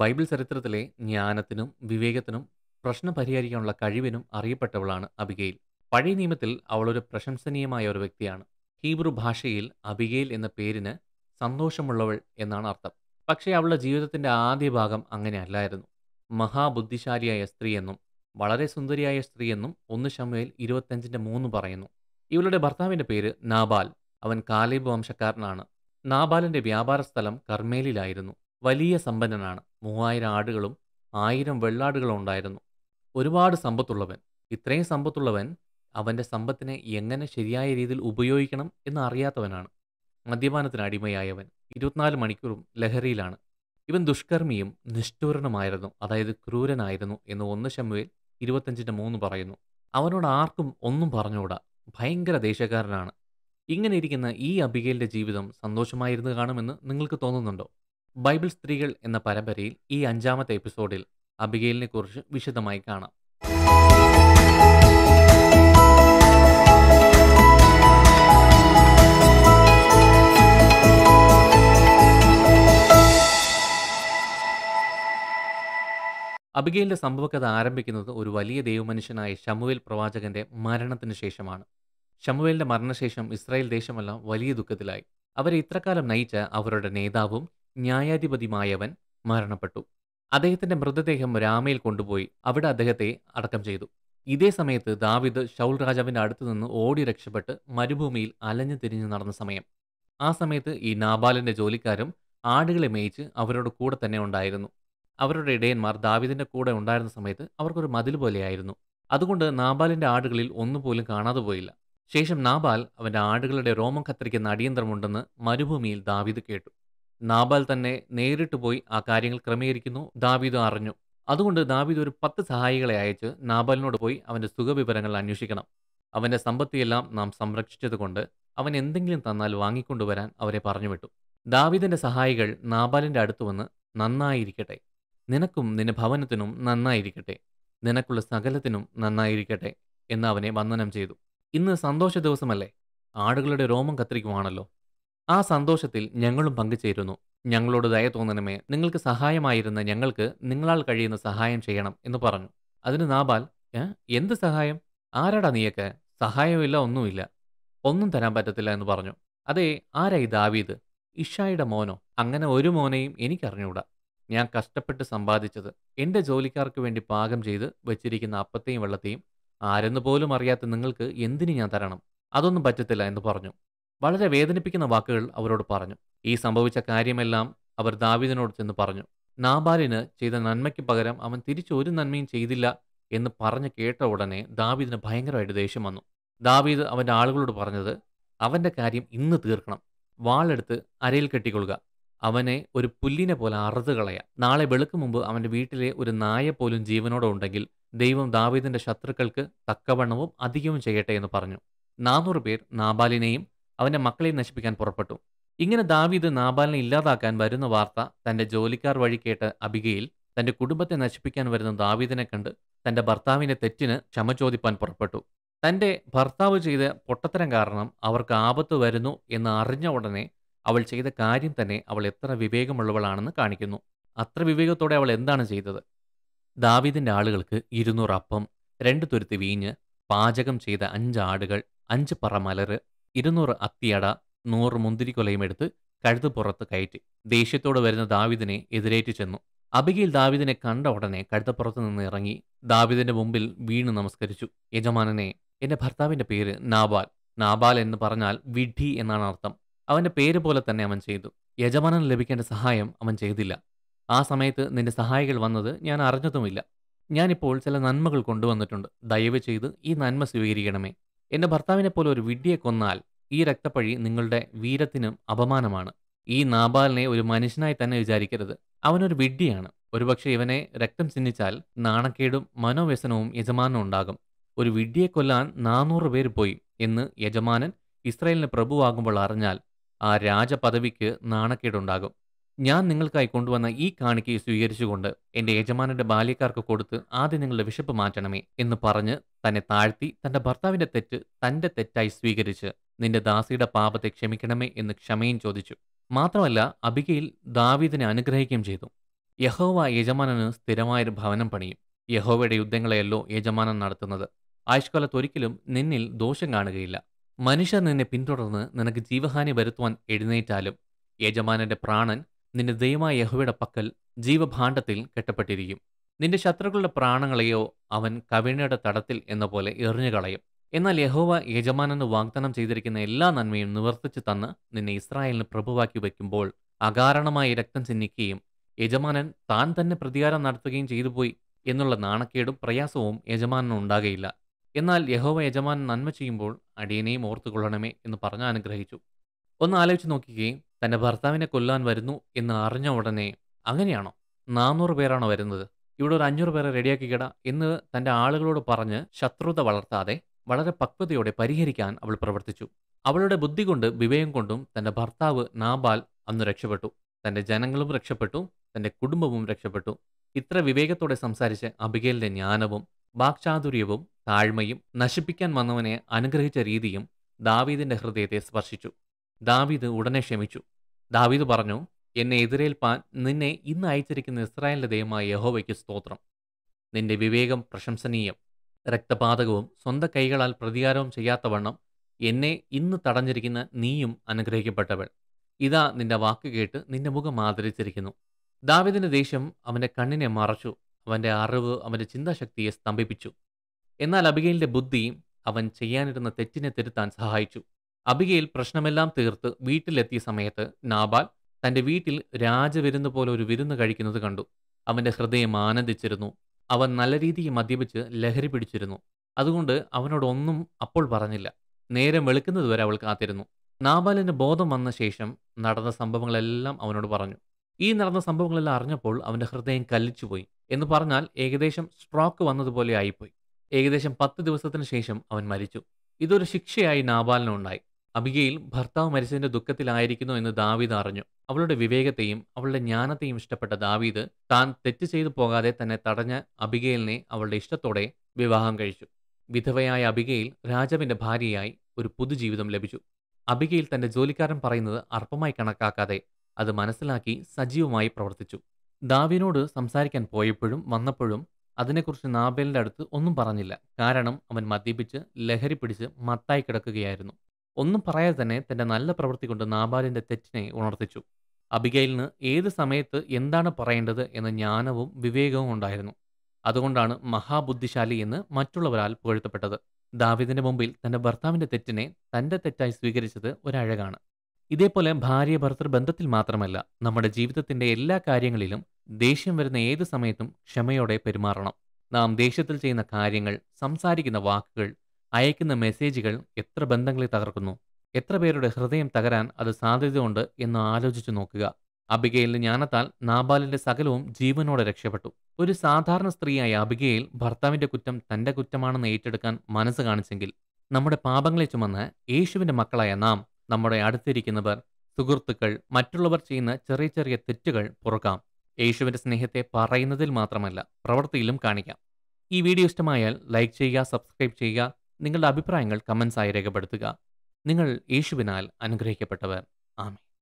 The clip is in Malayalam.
ബൈബിൾ ചരിത്രത്തിലെ ജ്ഞാനത്തിനും വിവേകത്തിനും പ്രശ്നം പരിഹരിക്കാനുള്ള കഴിവിനും അറിയപ്പെട്ടവളാണ് അബികയിൽ പഴയ നിയമത്തിൽ അവളൊരു പ്രശംസനീയമായ ഒരു വ്യക്തിയാണ് ഹീബ്രു ഭാഷയിൽ അബികയിൽ എന്ന പേരിന് സന്തോഷമുള്ളവൾ എന്നാണ് അർത്ഥം പക്ഷേ അവളുടെ ജീവിതത്തിൻ്റെ ആദ്യ ഭാഗം അല്ലായിരുന്നു മഹാബുദ്ധിശാലിയായ സ്ത്രീയെന്നും വളരെ സുന്ദരിയായ സ്ത്രീയെന്നും ഒന്ന് ശമയിൽ ഇരുപത്തഞ്ചിൻ്റെ മൂന്ന് പറയുന്നു ഇവളുടെ ഭർത്താവിൻ്റെ പേര് നാബാൽ അവൻ കാലേബ് വംശക്കാരനാണ് നാബാലിൻ്റെ വ്യാപാര സ്ഥലം കർമേലിലായിരുന്നു വലിയ സമ്പന്നനാണ് മൂവായിരം ആടുകളും ആയിരം വെള്ളാടുകളും ഉണ്ടായിരുന്നു ഒരുപാട് സമ്പത്തുള്ളവൻ ഇത്രയും സമ്പത്തുള്ളവൻ അവൻ്റെ സമ്പത്തിനെ എങ്ങനെ ശരിയായ രീതിയിൽ ഉപയോഗിക്കണം എന്ന് അറിയാത്തവനാണ് മദ്യപാനത്തിന് അടിമയായവൻ ഇരുപത്തിനാല് മണിക്കൂറും ലഹരിയിലാണ് ഇവൻ ദുഷ്കർമ്മിയും നിഷ്ഠൂരനുമായിരുന്നു അതായത് ക്രൂരനായിരുന്നു എന്ന് ഒന്ന് ശമുവേൽ ഇരുപത്തഞ്ചിൻ്റെ മൂന്ന് പറയുന്നു അവനോട് ആർക്കും ഒന്നും പറഞ്ഞുകൂടാ ഭയങ്കര ദേഷ്യക്കാരനാണ് ഇങ്ങനെ ഇരിക്കുന്ന ഈ അബികയിലിൻ്റെ ജീവിതം സന്തോഷമായിരുന്നു കാണുമെന്ന് നിങ്ങൾക്ക് തോന്നുന്നുണ്ടോ ബൈബിൾ സ്ത്രീകൾ എന്ന പരമ്പരയിൽ ഈ അഞ്ചാമത്തെ എപ്പിസോഡിൽ അബിഗയിലിനെ കുറിച്ച് വിശദമായി കാണാം അബിഗയിലിന്റെ സംഭവകഥ ആരംഭിക്കുന്നത് ഒരു വലിയ ദൈവമനുഷ്യനായ ഷമുവേൽ പ്രവാചകന്റെ മരണത്തിന് ശേഷമാണ് ഷമുവേലിന്റെ മരണശേഷം ഇസ്രായേൽ ദേശമെല്ലാം വലിയ ദുഃഖത്തിലായി അവരെ ഇത്രക്കാലം നയിച്ച അവരുടെ നേതാവും ന്യായാധിപതിമായവൻ മരണപ്പെട്ടു അദ്ദേഹത്തിന്റെ മൃതദേഹം രാമയിൽ കൊണ്ടുപോയി അവിടെ അദ്ദേഹത്തെ അടക്കം ചെയ്തു ഇതേ സമയത്ത് ദാവിദ് ഷൗൽ രാജാവിന്റെ അടുത്തു നിന്ന് ഓടി രക്ഷപ്പെട്ട് മരുഭൂമിയിൽ അലഞ്ഞു തിരിഞ്ഞു നടന്ന സമയം ആ സമയത്ത് ഈ നാബാലിന്റെ ജോലിക്കാരും ആടുകളെ മേയിച്ച് അവരോട് കൂടെ തന്നെ ഉണ്ടായിരുന്നു അവരുടെ ഇടയന്മാർ ദാവിദിന്റെ കൂടെ ഉണ്ടായിരുന്ന സമയത്ത് അവർക്കൊരു മതിൽ പോലെയായിരുന്നു അതുകൊണ്ട് നാബാലിന്റെ ആടുകളിൽ ഒന്നുപോലും കാണാതെ പോയില്ല ശേഷം നാബാൽ അവന്റെ ആടുകളുടെ രോമം കത്തിരിക്കുന്ന അടിയന്തരമുണ്ടെന്ന് മരുഭൂമിയിൽ ദാവിദ് കേട്ടു നാബാൽ തന്നെ നേരിട്ട് പോയി ആ കാര്യങ്ങൾ ക്രമീകരിക്കുന്നു ദാവീദ് അറിഞ്ഞു അതുകൊണ്ട് ദാവീദ് ഒരു പത്ത് സഹായികളെ അയച്ച് നാബാലിനോട് പോയി അവൻ്റെ സുഖവിവരങ്ങൾ അന്വേഷിക്കണം അവൻ്റെ സമ്പത്തിയെല്ലാം നാം സംരക്ഷിച്ചതുകൊണ്ട് അവൻ എന്തെങ്കിലും തന്നാൽ വാങ്ങിക്കൊണ്ടുവരാൻ അവരെ പറഞ്ഞു വിട്ടു ദാവീദിൻ്റെ സഹായികൾ നാബാലിൻ്റെ അടുത്ത് വന്ന് നന്നായിരിക്കട്ടെ നിനക്കും നിന്റെ ഭവനത്തിനും നന്നായിരിക്കട്ടെ നിനക്കുള്ള സകലത്തിനും നന്നായിരിക്കട്ടെ എന്ന് അവനെ വന്ദനം ചെയ്തു ഇന്ന് സന്തോഷ ദിവസമല്ലേ ആടുകളുടെ രോമം കത്തിരിക്കുവാണല്ലോ ആ സന്തോഷത്തിൽ ഞങ്ങളും പങ്കുചേരുന്നു ഞങ്ങളോട് ദയ തോന്നണമേ നിങ്ങൾക്ക് സഹായമായിരുന്ന ഞങ്ങൾക്ക് നിങ്ങളാൽ കഴിയുന്ന സഹായം ചെയ്യണം എന്ന് പറഞ്ഞു അതിന് നാബാൽ എന്ത് സഹായം ആരാടാ നീയൊക്കെ സഹായമില്ല ഒന്നുമില്ല ഒന്നും തരാൻ പറ്റത്തില്ല എന്ന് പറഞ്ഞു അതെ ആരായി ദാവീദ് ഇഷായുടെ മോനോ അങ്ങനെ ഒരു മോനെയും എനിക്കറിഞ്ഞൂടാ ഞാൻ കഷ്ടപ്പെട്ട് സമ്പാദിച്ചത് എൻ്റെ ജോലിക്കാർക്ക് വേണ്ടി പാകം ചെയ്ത് വെച്ചിരിക്കുന്ന അപ്പത്തെയും വെള്ളത്തെയും ആരെന്ന് പോലും അറിയാത്ത നിങ്ങൾക്ക് എന്തിനു ഞാൻ തരണം അതൊന്നും പറ്റത്തില്ല എന്ന് പറഞ്ഞു വളരെ വേദനിപ്പിക്കുന്ന വാക്കുകൾ അവരോട് പറഞ്ഞു ഈ സംഭവിച്ച കാര്യമെല്ലാം അവർ ദാവിദിനോട് ചെന്ന് പറഞ്ഞു നാബാലിന് ചെയ്ത നന്മയ്ക്ക് പകരം അവൻ തിരിച്ചു ഒരു നന്മയും ചെയ്തില്ല എന്ന് പറഞ്ഞ് കേട്ട ഉടനെ ദാവീദിന് ഭയങ്കരമായിട്ട് ദേഷ്യം വന്നു ദാവീദ് അവൻ്റെ ആളുകളോട് പറഞ്ഞത് അവൻ്റെ കാര്യം ഇന്ന് തീർക്കണം വാളെടുത്ത് അരയിൽ കെട്ടിക്കൊള്ളുക അവനെ ഒരു പുല്ലിനെ പോലെ അറുത് കളയാം നാളെ വെളുക്കു മുമ്പ് അവൻ്റെ വീട്ടിലെ ഒരു നായ പോലും ജീവനോടെ ഉണ്ടെങ്കിൽ ദൈവം ദാവീദിൻ്റെ ശത്രുക്കൾക്ക് തക്കവണ്ണവും അധികവും ചെയ്യട്ടെ എന്ന് പറഞ്ഞു നാനൂറ് പേർ നാബാലിനെയും അവൻ്റെ മക്കളെ നശിപ്പിക്കാൻ പുറപ്പെട്ടു ഇങ്ങനെ ദാവീദ് നാബാലിനെ ഇല്ലാതാക്കാൻ വരുന്ന വാർത്ത തൻ്റെ ജോലിക്കാർ വഴി കേട്ട് അബികയിൽ തൻ്റെ കുടുംബത്തെ നശിപ്പിക്കാൻ വരുന്ന ദാവീദിനെ കണ്ട് തൻ്റെ ഭർത്താവിൻ്റെ തെറ്റിന് ക്ഷമ ചോദിപ്പാൻ പുറപ്പെട്ടു തൻ്റെ ഭർത്താവ് ചെയ്ത പൊട്ടത്തരം കാരണം അവർക്ക് ആപത്ത് വരുന്നു എന്ന് അറിഞ്ഞ ഉടനെ അവൾ ചെയ്ത കാര്യം തന്നെ അവൾ എത്ര വിവേകമുള്ളവളാണെന്ന് കാണിക്കുന്നു അത്ര വിവേകത്തോടെ അവൾ എന്താണ് ചെയ്തത് ദാവീദിൻ്റെ ആളുകൾക്ക് ഇരുന്നൂറ് അപ്പം രണ്ട് തുരുത്തി വീഞ്ഞ് പാചകം ചെയ്ത അഞ്ച് ആടുകൾ അഞ്ച് പറ മലര് ഇരുന്നൂറ് അത്തിയട നൂറ് മുന്തിരിക്കൊലയും എടുത്ത് കഴുതുപുറത്ത് കയറ്റി ദേഷ്യത്തോടെ വരുന്ന ദാവിദിനെ എതിരേറ്റ് ചെന്നു അബിഗയിൽ ദാവിദിനെ കണ്ട ഉടനെ കഴുത്തപ്പുറത്ത് നിന്ന് ഇറങ്ങി ദാവിദിന്റെ മുമ്പിൽ വീണ് നമസ്കരിച്ചു യജമാനനെ എന്റെ ഭർത്താവിന്റെ പേര് നാബാൽ നാബാൽ എന്ന് പറഞ്ഞാൽ വിഡ്ഢി എന്നാണ് അർത്ഥം അവന്റെ പേര് പോലെ തന്നെ അവൻ ചെയ്തു യജമാനന് ലഭിക്കേണ്ട സഹായം അവൻ ചെയ്തില്ല ആ സമയത്ത് നിന്റെ സഹായികൾ വന്നത് ഞാൻ അറിഞ്ഞതുമില്ല ഞാനിപ്പോൾ ചില നന്മകൾ കൊണ്ടുവന്നിട്ടുണ്ട് ദയവ് ചെയ്ത് ഈ നന്മ സ്വീകരിക്കണമേ എന്റെ ഭർത്താവിനെ പോലെ ഒരു വിഡ്ഢിയെ കൊന്നാൽ ഈ രക്തപ്പഴി നിങ്ങളുടെ വീരത്തിനും അപമാനമാണ് ഈ നാബാലിനെ ഒരു മനുഷ്യനായി തന്നെ വിചാരിക്കരുത് അവനൊരു വിഡ്ഢിയാണ് ഒരുപക്ഷെ ഇവനെ രക്തം ചിഹ്നിച്ചാൽ നാണക്കേടും മനോവ്യസനവും യജമാനും ഉണ്ടാകും ഒരു വിഡ്ഢിയെ കൊല്ലാൻ നാനൂറ് പേര് പോയി എന്ന് യജമാനൻ ഇസ്രയേലിന് പ്രഭുവാകുമ്പോൾ അറിഞ്ഞാൽ ആ രാജപദവിക്ക് നാണക്കേടുണ്ടാകും ഞാൻ നിങ്ങൾക്കായി കൊണ്ടുവന്ന ഈ കാണിക്കയെ സ്വീകരിച്ചുകൊണ്ട് എന്റെ യജമാനന്റെ ബാല്യക്കാർക്ക് കൊടുത്ത് ആദ്യം നിങ്ങളുടെ വിശപ്പ് മാറ്റണമേ എന്ന് പറഞ്ഞ് തന്നെ താഴ്ത്തി തന്റെ ഭർത്താവിന്റെ തെറ്റ് തന്റെ തെറ്റായി സ്വീകരിച്ച് നിന്റെ ദാസിയുടെ പാപത്തെ ക്ഷമിക്കണമേ എന്ന് ക്ഷമയും ചോദിച്ചു മാത്രമല്ല അബികയിൽ ദാവീദിനെ അനുഗ്രഹിക്കുകയും ചെയ്തു യഹോവ യജമാനന് സ്ഥിരമായൊരു ഭവനം പണിയും യഹോവയുടെ യുദ്ധങ്ങളെയല്ലോ യജമാനൻ നടത്തുന്നത് ആയുഷ്കാലത്തൊരിക്കലും നിന്നിൽ ദോഷം കാണുകയില്ല മനുഷ്യർ നിന്നെ പിന്തുടർന്ന് നിനക്ക് ജീവഹാനി വരുത്തുവാൻ എഴുന്നേറ്റാലും യജമാനന്റെ പ്രാണൻ നിന്റെ ദൈവമായ യഹുവയുടെ പക്കൽ ജീവഭാണ്ഡത്തിൽ കെട്ടപ്പെട്ടിരിക്കും നിന്റെ ശത്രുക്കളുടെ പ്രാണങ്ങളെയോ അവൻ കവിണയുടെ തടത്തിൽ എന്ന പോലെ എറിഞ്ഞുകളയും എന്നാൽ യഹോവ യജമാനന് വാഗ്ദാനം ചെയ്തിരിക്കുന്ന എല്ലാ നന്മയും നിവർത്തിച്ചു തന്ന് നിന്നെ ഇസ്രായേലിന് പ്രഭുവാക്കി വയ്ക്കുമ്പോൾ അകാരണമായി രക്തം ചിന്നിക്കുകയും യജമാനൻ താൻ തന്നെ പ്രതികാരം നടത്തുകയും ചെയ്തു പോയി എന്നുള്ള നാണക്കേടും പ്രയാസവും യജമാനന് ഉണ്ടാകയില്ല എന്നാൽ യഹോവ യജമാനൻ നന്മ ചെയ്യുമ്പോൾ അടിയനെയും ഓർത്തുകൊള്ളണമേ എന്ന് പറഞ്ഞു അനുഗ്രഹിച്ചു ഒന്ന് ആലോചിച്ച് നോക്കുകയും തന്റെ ഭർത്താവിനെ കൊല്ലാൻ വരുന്നു എന്ന് അറിഞ്ഞ ഉടനെ അങ്ങനെയാണോ നാനൂറ് പേരാണോ വരുന്നത് ഇവിടെ ഒരു അഞ്ഞൂറ് പേരെ റെഡിയാക്കിക്കട എന്ന് തന്റെ ആളുകളോട് പറഞ്ഞ് ശത്രുത വളർത്താതെ വളരെ പക്വതയോടെ പരിഹരിക്കാൻ അവൾ പ്രവർത്തിച്ചു അവളുടെ ബുദ്ധി കൊണ്ട് വിവേകം കൊണ്ടും തന്റെ ഭർത്താവ് നാബാൽ അന്ന് രക്ഷപ്പെട്ടു തന്റെ ജനങ്ങളും രക്ഷപ്പെട്ടു തന്റെ കുടുംബവും രക്ഷപ്പെട്ടു ഇത്ര വിവേകത്തോടെ സംസാരിച്ച് അബിഗേലിന്റെ ജ്ഞാനവും വാക്ചാതുര്യവും താഴ്മയും നശിപ്പിക്കാൻ വന്നവനെ അനുഗ്രഹിച്ച രീതിയും ദാവീദിന്റെ ഹൃദയത്തെ സ്പർശിച്ചു ദാവീദ് ഉടനെ ക്ഷമിച്ചു ദാവീദ് പറഞ്ഞു എന്നെ എതിരേൽപ്പാൻ നിന്നെ ഇന്ന് അയച്ചിരിക്കുന്ന ഇസ്രായേലിൻ്റെ ദൈവമായ യഹോവയ്ക്ക് സ്തോത്രം നിന്റെ വിവേകം പ്രശംസനീയം രക്തപാതകവും സ്വന്തം കൈകളാൽ പ്രതികാരവും ചെയ്യാത്തവണ്ണം എന്നെ ഇന്ന് തടഞ്ഞിരിക്കുന്ന നീയും അനുഗ്രഹിക്കപ്പെട്ടവൾ ഇതാ നിന്റെ വാക്ക് കേട്ട് നിന്റെ മുഖം ആദരിച്ചിരിക്കുന്നു ദാവിദിൻ്റെ ദേഷ്യം അവൻ്റെ കണ്ണിനെ മറച്ചു അവൻ്റെ അറിവ് അവൻ്റെ ചിന്താശക്തിയെ സ്തംഭിപ്പിച്ചു എന്നാൽ അബികയിലിൻ്റെ ബുദ്ധി അവൻ ചെയ്യാനിരുന്ന തെറ്റിനെ തിരുത്താൻ സഹായിച്ചു അബികയിൽ പ്രശ്നമെല്ലാം തീർത്ത് വീട്ടിലെത്തിയ സമയത്ത് നാബാൽ തന്റെ വീട്ടിൽ രാജവിരുന്ന് പോലെ ഒരു വിരുന്ന് കഴിക്കുന്നത് കണ്ടു അവന്റെ ഹൃദയം ആനന്ദിച്ചിരുന്നു അവൻ നല്ല രീതിയിൽ മദ്യപിച്ച് ലഹരി പിടിച്ചിരുന്നു അതുകൊണ്ട് അവനോടൊന്നും അപ്പോൾ പറഞ്ഞില്ല നേരം വെളുക്കുന്നതുവരെ അവൾ കാത്തിരുന്നു നാബാലിന് ബോധം വന്ന ശേഷം നടന്ന സംഭവങ്ങളെല്ലാം അവനോട് പറഞ്ഞു ഈ നടന്ന സംഭവങ്ങളെല്ലാം അറിഞ്ഞപ്പോൾ അവന്റെ ഹൃദയം കല്ലിച്ചുപോയി എന്ന് പറഞ്ഞാൽ ഏകദേശം സ്ട്രോക്ക് വന്നതുപോലെ ആയിപ്പോയി ഏകദേശം പത്ത് ദിവസത്തിന് ശേഷം അവൻ മരിച്ചു ഇതൊരു ശിക്ഷയായി നാബാലിനുണ്ടായി അബിഗയിൽ ഭർത്താവ് മരിച്ചതിന്റെ ദുഃഖത്തിലായിരിക്കുന്നു എന്ന് ദാവീദ് അറിഞ്ഞു അവളുടെ വിവേകത്തെയും അവളുടെ ജ്ഞാനത്തെയും ഇഷ്ടപ്പെട്ട ദാവീദ് താൻ തെറ്റ് ചെയ്തു പോകാതെ തന്നെ തടഞ്ഞ അബിഗയിലിനെ അവളുടെ ഇഷ്ടത്തോടെ വിവാഹം കഴിച്ചു വിധവയായ അബിഗയിൽ രാജാവിന്റെ ഭാര്യയായി ഒരു പുതുജീവിതം ലഭിച്ചു അബിഗയിൽ തന്റെ ജോലിക്കാരൻ പറയുന്നത് അർപ്പമായി കണക്കാക്കാതെ അത് മനസ്സിലാക്കി സജീവമായി പ്രവർത്തിച്ചു ദാവിനോട് സംസാരിക്കാൻ പോയപ്പോഴും വന്നപ്പോഴും അതിനെക്കുറിച്ച് നാബേലിന്റെ അടുത്ത് ഒന്നും പറഞ്ഞില്ല കാരണം അവൻ മദ്യപിച്ച് ലഹരി പിടിച്ച് മത്തായി കിടക്കുകയായിരുന്നു ഒന്നും പറയാതെ തന്നെ തന്റെ നല്ല പ്രവൃത്തി കൊണ്ട് നാബാലിൻ്റെ തെറ്റിനെ ഉണർത്തിച്ചു. അബിഗൈലിന് ഏത് സമയത്ത് എന്താണ് പറയേണ്ടത് എന്ന ജ്ഞാനവും വിവേകവും ഉണ്ടായിരുന്നു. അതുകൊണ്ടാണ് മഹാബുദ്ധിശാലി എന്ന് മറ്റുള്ളവരാൽ പുകഴ്ത്തപ്പെട്ടത്. ദാവീദിന്റെ മുമ്പിൽ തന്റെ ഭർത്താവിന്റെ തെറ്റിനെ തന്റെ തെറ്റായി സ്വീകരിച്ചത് ഒരഴകാണ്. ഇതേപോലെ ഭാര്യ ഭർത്തൃ ബന്ധത്തിൽ മാത്രമല്ല, നമ്മുടെ ജീവിതത്തിന്റെ എല്ലാ കാര്യങ്ങളിലും ദേഷ്യം വരുന്ന ഏത് സമയത്തും ക്ഷമയോടെ പെരുമാറണം. നാം ദേഷ്യത്തിൽ ചെയ്യുന്ന കാര്യങ്ങൾ, സംസാരിക്കുന്ന വാക്കുകൾ അയക്കുന്ന മെസ്സേജുകൾ എത്ര ബന്ധങ്ങളെ തകർക്കുന്നു എത്ര പേരുടെ ഹൃദയം തകരാൻ അത് സാധ്യതയുണ്ട് എന്ന് ആലോചിച്ചു നോക്കുക അബികയിലെ ജ്ഞാനത്താൽ നാബാലിന്റെ സകലവും ജീവനോടെ രക്ഷപ്പെട്ടു ഒരു സാധാരണ സ്ത്രീയായ അബികയിൽ ഭർത്താവിന്റെ കുറ്റം തന്റെ കുറ്റമാണെന്ന് ഏറ്റെടുക്കാൻ മനസ്സ് കാണിച്ചെങ്കിൽ നമ്മുടെ പാപങ്ങളെ ചുമന്ന് യേശുവിന്റെ മക്കളായ നാം നമ്മുടെ അടുത്തിരിക്കുന്നവർ സുഹൃത്തുക്കൾ മറ്റുള്ളവർ ചെയ്യുന്ന ചെറിയ ചെറിയ തെറ്റുകൾ പുറക്കാം യേശുവിന്റെ സ്നേഹത്തെ പറയുന്നതിൽ മാത്രമല്ല പ്രവൃത്തിയിലും കാണിക്കാം ഈ വീഡിയോ ഇഷ്ടമായാൽ ലൈക്ക് ചെയ്യുക സബ്സ്ക്രൈബ് ചെയ്യുക നിങ്ങളുടെ അഭിപ്രായങ്ങൾ കമൻസായി രേഖപ്പെടുത്തുക നിങ്ങൾ യേശുവിനാൽ അനുഗ്രഹിക്കപ്പെട്ടവർ ആമേ